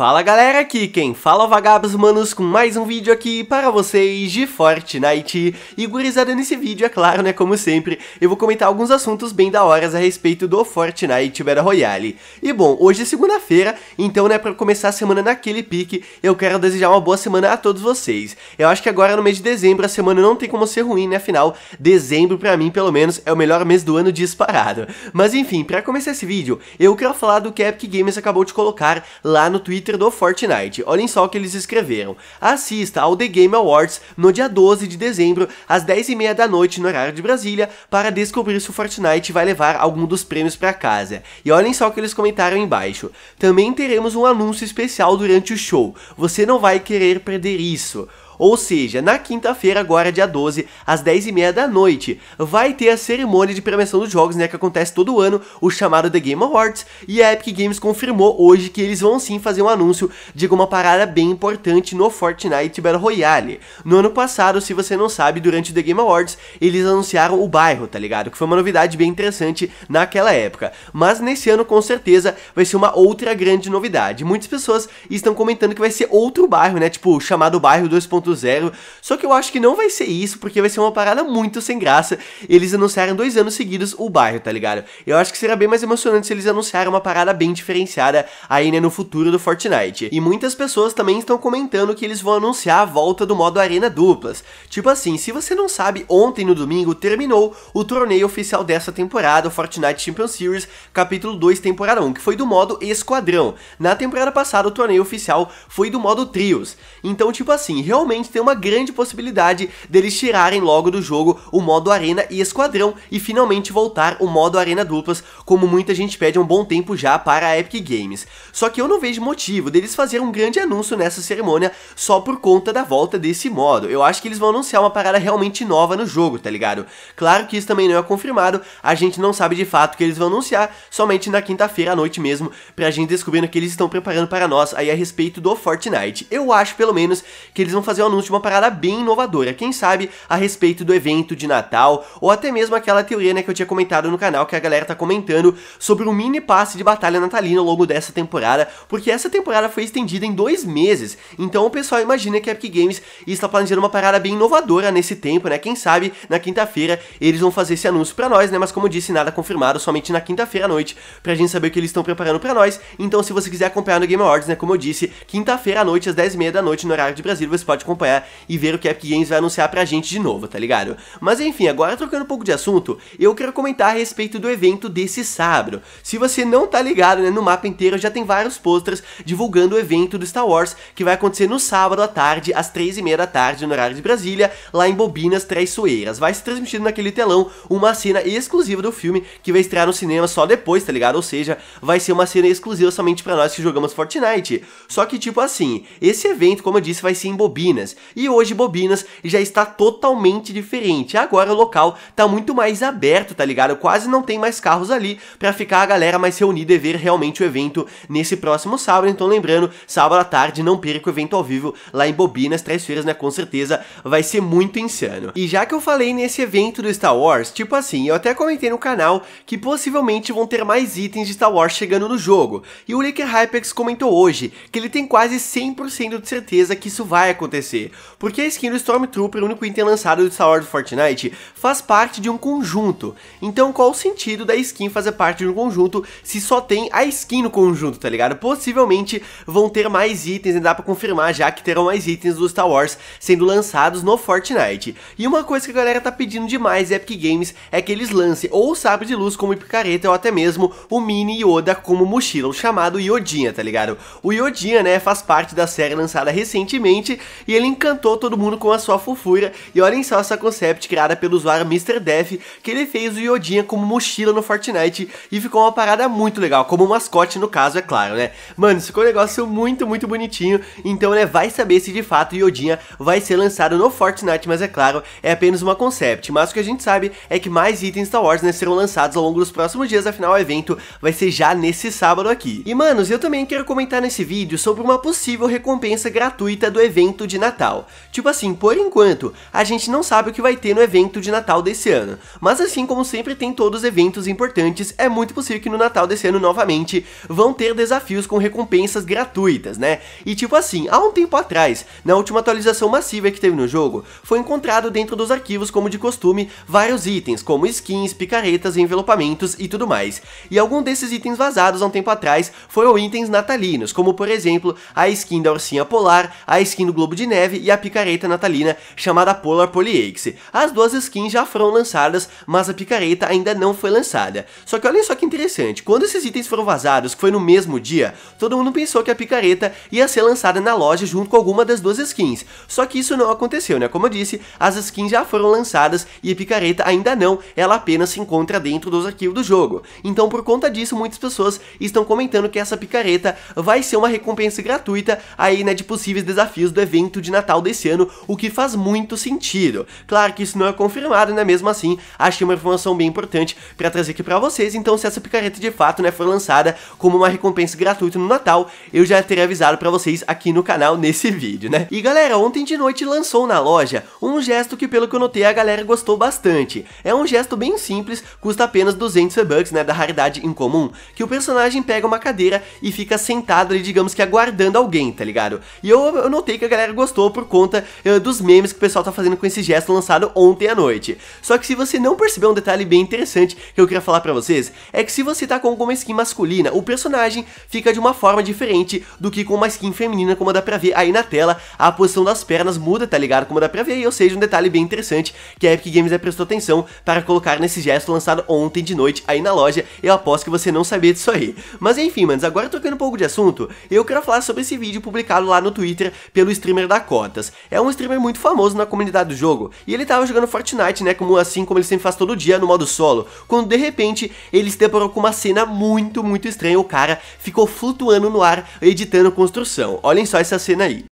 Fala galera, aqui quem fala é vagabos manos com mais um vídeo aqui para vocês de Fortnite E gurizada nesse vídeo, é claro né, como sempre, eu vou comentar alguns assuntos bem da horas a respeito do Fortnite Battle Royale E bom, hoje é segunda-feira, então né, para começar a semana naquele pique, eu quero desejar uma boa semana a todos vocês Eu acho que agora no mês de dezembro a semana não tem como ser ruim né, afinal, dezembro para mim pelo menos é o melhor mês do ano disparado Mas enfim, para começar esse vídeo, eu quero falar do que a Epic Games acabou de colocar lá no Twitter do Fortnite. Olhem só o que eles escreveram. Assista ao The Game Awards no dia 12 de dezembro, às 10h30 da noite, no horário de Brasília, para descobrir se o Fortnite vai levar algum dos prêmios para casa. E olhem só o que eles comentaram embaixo. Também teremos um anúncio especial durante o show. Você não vai querer perder isso. Ou seja, na quinta-feira, agora dia 12, às 10h30 da noite, vai ter a cerimônia de premiação dos jogos, né, que acontece todo ano, o chamado The Game Awards, e a Epic Games confirmou hoje que eles vão sim fazer um anúncio de uma parada bem importante no Fortnite Battle Royale. No ano passado, se você não sabe, durante o The Game Awards, eles anunciaram o bairro, tá ligado? Que foi uma novidade bem interessante naquela época. Mas nesse ano, com certeza, vai ser uma outra grande novidade. Muitas pessoas estão comentando que vai ser outro bairro, né, tipo, chamado bairro 2.0, do zero. Só que eu acho que não vai ser isso, porque vai ser uma parada muito sem graça. Eles anunciaram dois anos seguidos o bairro, tá ligado? Eu acho que será bem mais emocionante se eles anunciarem uma parada bem diferenciada aí, né, no futuro do Fortnite. E muitas pessoas também estão comentando que eles vão anunciar a volta do modo Arena Duplas. Tipo assim, se você não sabe, ontem no domingo terminou o torneio oficial dessa temporada, o Fortnite Champion Series, capítulo 2, temporada 1, que foi do modo Esquadrão. Na temporada passada, o torneio oficial foi do modo Trios. Então, tipo assim, realmente realmente tem uma grande possibilidade deles tirarem logo do jogo o modo arena e esquadrão e finalmente voltar o modo arena duplas, como muita gente pede há um bom tempo já para a Epic Games. Só que eu não vejo motivo deles fazer um grande anúncio nessa cerimônia só por conta da volta desse modo. Eu acho que eles vão anunciar uma parada realmente nova no jogo, tá ligado? Claro que isso também não é confirmado, a gente não sabe de fato o que eles vão anunciar, somente na quinta-feira à noite mesmo, pra gente descobrir o que eles estão preparando para nós aí a respeito do Fortnite. Eu acho, pelo menos, que eles vão fazer uma anúncio de uma parada bem inovadora, quem sabe a respeito do evento de Natal, ou até mesmo aquela teoria né, que eu tinha comentado no canal, que a galera tá comentando sobre o um mini passe de batalha natalina ao longo dessa temporada, porque essa temporada foi estendida em dois meses, então o pessoal imagina que a Epic Games está planejando uma parada bem inovadora nesse tempo, né, quem sabe na quinta-feira eles vão fazer esse anúncio para nós, né, mas como eu disse, nada confirmado, somente na quinta-feira à noite, pra gente saber o que eles estão preparando para nós, então se você quiser acompanhar no Game Awards, né, como eu disse, quinta-feira à noite, às 10h30 da noite, no horário de Brasília, você pode acompanhar e ver o que a Epic Games vai anunciar pra gente de novo, tá ligado? Mas enfim, agora trocando um pouco de assunto, eu quero comentar a respeito do evento desse sábado. Se você não tá ligado, né, no mapa inteiro já tem vários posters divulgando o evento do Star Wars que vai acontecer no sábado à tarde, às 3h30 da tarde, no horário de Brasília, lá em Bobinas Traiçoeiras. Vai se transmitindo naquele telão uma cena exclusiva do filme que vai estrear no cinema só depois, tá ligado? Ou seja, vai ser uma cena exclusiva somente para nós que jogamos Fortnite. Só que, tipo assim, esse evento, como eu disse, vai ser em Bobinas. Bobinas. E hoje Bobinas já está totalmente diferente. Agora o local tá muito mais aberto, tá ligado? Quase não tem mais carros ali para ficar a galera mais reunida e ver realmente o evento nesse próximo sábado. Então lembrando, sábado à tarde não perca o evento ao vivo lá em Bobinas, Três Feiras, né? Com certeza vai ser muito insano. E já que eu falei nesse evento do Star Wars, tipo assim, eu até comentei no canal que possivelmente vão ter mais itens de Star Wars chegando no jogo. E o Leaker Hypex comentou hoje que ele tem quase 100% de certeza que isso vai acontecer porque a skin do Stormtrooper, o único item lançado do Star Wars do Fortnite, faz parte de um conjunto. Então qual o sentido da skin fazer parte de um conjunto se só tem a skin no conjunto, tá ligado? Possivelmente vão ter mais itens, e dá pra confirmar já que terão mais itens do Star Wars sendo lançados no Fortnite. E uma coisa que a galera tá pedindo demais Epic Games é que eles lancem ou o sabre de luz como picareta ou até mesmo o mini Yoda como mochila, o chamado Yodinha, tá ligado? O Yodinha, né, faz parte da série lançada recentemente e ele encantou todo mundo com a sua fofura, e olhem só essa concept criada pelo usuário Mr. Death, que ele fez o Yodinha como mochila no Fortnite, e ficou uma parada muito legal, como mascote no caso, é claro, né? Mano, ficou um negócio muito, muito bonitinho, então, né, vai saber se de fato o Yodinha vai ser lançado no Fortnite, mas é claro, é apenas uma concept, mas o que a gente sabe é que mais itens Star Wars, né, serão lançados ao longo dos próximos dias, afinal o evento vai ser já nesse sábado aqui. E, manos, eu também quero comentar nesse vídeo sobre uma possível recompensa gratuita do evento de Natal Natal. Tipo assim, por enquanto, a gente não sabe o que vai ter no evento de Natal desse ano, mas assim como sempre tem todos os eventos importantes, é muito possível que no Natal desse ano novamente vão ter desafios com recompensas gratuitas, né? E tipo assim, há um tempo atrás, na última atualização massiva que teve no jogo, foi encontrado dentro dos arquivos, como de costume, vários itens, como skins, picaretas, envelopamentos e tudo mais. E algum desses itens vazados há um tempo atrás foram itens natalinos, como por exemplo, a skin da ursinha polar, a skin do globo de neve, Neve e a picareta natalina chamada Polar Polyaxe. As duas skins já foram lançadas, mas a picareta ainda não foi lançada. Só que olha só que interessante, quando esses itens foram vazados, que foi no mesmo dia, todo mundo pensou que a picareta ia ser lançada na loja junto com alguma das duas skins. Só que isso não aconteceu, né? Como eu disse, as skins já foram lançadas e a picareta ainda não, ela apenas se encontra dentro dos arquivos do jogo. Então por conta disso, muitas pessoas estão comentando que essa picareta vai ser uma recompensa gratuita aí, né, de possíveis desafios do evento de de Natal desse ano, o que faz muito sentido. Claro que isso não é confirmado, né? Mesmo assim, achei uma informação bem importante para trazer aqui para vocês. Então, se essa picareta de fato né, for lançada como uma recompensa gratuita no Natal, eu já terei avisado para vocês aqui no canal nesse vídeo, né? E galera, ontem de noite lançou na loja um gesto que, pelo que eu notei, a galera gostou bastante. É um gesto bem simples, custa apenas 200 V-Bucks, né? Da raridade incomum, que o personagem pega uma cadeira e fica sentado ali, digamos que aguardando alguém, tá ligado? E eu, eu notei que a galera gostou por conta uh, dos memes que o pessoal tá fazendo com esse gesto lançado ontem à noite. Só que se você não percebeu é um detalhe bem interessante que eu queria falar para vocês, é que se você tá com alguma skin masculina, o personagem fica de uma forma diferente do que com uma skin feminina, como dá pra ver aí na tela, a posição das pernas muda, tá ligado? Como dá pra ver aí, ou seja, um detalhe bem interessante que a Epic Games eh, prestou atenção para colocar nesse gesto lançado ontem de noite aí na loja, eu aposto que você não sabia disso aí. Mas enfim, manos, agora trocando um pouco de assunto, eu quero falar sobre esse vídeo publicado lá no Twitter pelo streamer da Dakotas. É um streamer muito famoso na comunidade do jogo, e ele tava jogando Fortnite, né, como assim como ele sempre faz todo dia no modo solo, quando de repente ele se deparou com uma cena muito, muito estranha, o cara ficou flutuando no ar, editando construção. Olhem só essa cena aí.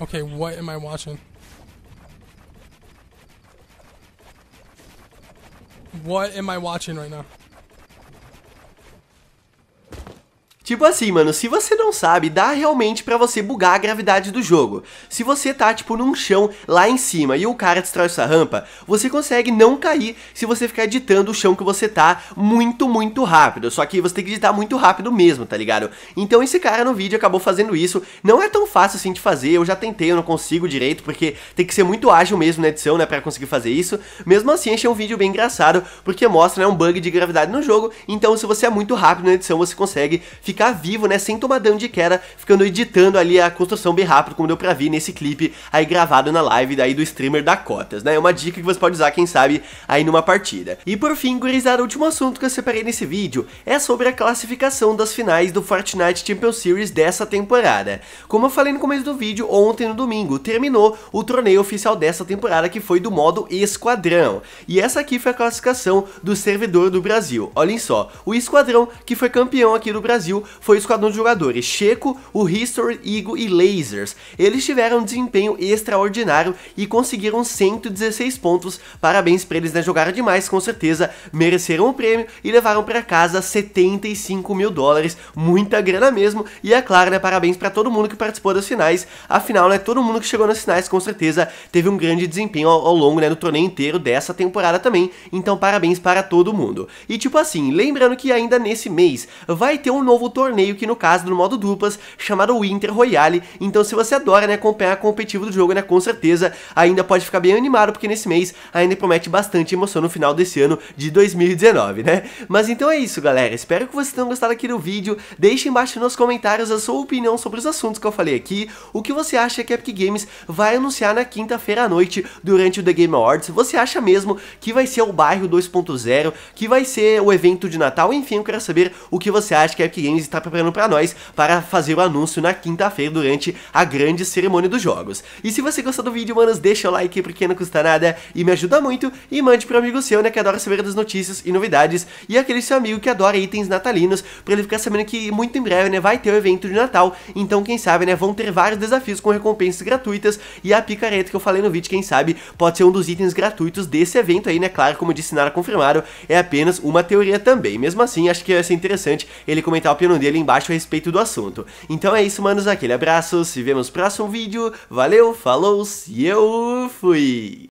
Okay, what am I watching? What am I watching right now? Tipo assim, mano, se você não sabe, dá realmente para você bugar a gravidade do jogo. Se você tá, tipo, num chão lá em cima e o cara destrói sua rampa, você consegue não cair se você ficar editando o chão que você tá muito, muito rápido. Só que você tem que editar muito rápido mesmo, tá ligado? Então esse cara no vídeo acabou fazendo isso. Não é tão fácil assim de fazer, eu já tentei, eu não consigo direito, porque tem que ser muito ágil mesmo na edição, né, pra conseguir fazer isso. Mesmo assim, achei um vídeo bem engraçado, porque mostra, né, um bug de gravidade no jogo. Então se você é muito rápido na edição, você consegue ficar ficar vivo, né, sem tomar dano de queda, ficando editando ali a construção bem rápido, como deu pra ver nesse clipe aí gravado na live daí do streamer da Cotas, né, é uma dica que você pode usar, quem sabe, aí numa partida. E por fim, gurizada, o último assunto que eu separei nesse vídeo é sobre a classificação das finais do Fortnite Champions Series dessa temporada. Como eu falei no começo do vídeo, ontem no domingo, terminou o torneio oficial dessa temporada, que foi do modo Esquadrão. E essa aqui foi a classificação do servidor do Brasil. Olhem só, o Esquadrão, que foi campeão aqui do Brasil, foi o esquadrão de jogadores Checo, o History, Igo e Lasers. Eles tiveram um desempenho extraordinário e conseguiram 116 pontos. Parabéns para eles, né? Jogaram demais, com certeza, mereceram o prêmio e levaram para casa 75 mil dólares. Muita grana mesmo. E é claro, né? Parabéns para todo mundo que participou das finais. Afinal, né? Todo mundo que chegou nas finais, com certeza, teve um grande desempenho ao, ao longo, né? No torneio inteiro dessa temporada também. Então, parabéns para todo mundo. E tipo assim, lembrando que ainda nesse mês vai ter um novo torneio que no caso do modo duplas chamado Winter Royale. Então se você adora né, acompanhar a competitivo do jogo, né, com certeza ainda pode ficar bem animado porque nesse mês ainda promete bastante emoção no final desse ano de 2019, né? Mas então é isso, galera. Espero que vocês tenham gostado aqui do vídeo. Deixe embaixo nos comentários a sua opinião sobre os assuntos que eu falei aqui, o que você acha que a Epic Games vai anunciar na quinta-feira à noite durante o The Game Awards. Você acha mesmo que vai ser o bairro 2.0, que vai ser o evento de Natal? Enfim, eu quero saber o que você acha que a Epic Games está preparando para nós para fazer o anúncio na quinta-feira durante a grande cerimônia dos jogos. E se você gostou do vídeo, manos, deixa o like porque não custa nada e me ajuda muito e mande para um amigo seu, né, que adora saber das notícias e novidades e aquele seu amigo que adora itens natalinos para ele ficar sabendo que muito em breve, né, vai ter o evento de Natal. Então, quem sabe, né, vão ter vários desafios com recompensas gratuitas e a picareta que eu falei no vídeo, quem sabe, pode ser um dos itens gratuitos desse evento aí, né? Claro, como disse, nada confirmado, é apenas uma teoria também. Mesmo assim, acho que ia ser interessante ele comentar o opinião opinião dele embaixo a respeito do assunto. Então é isso, manos, aquele abraço, se vemos no próximo vídeo, valeu, falou e eu fui!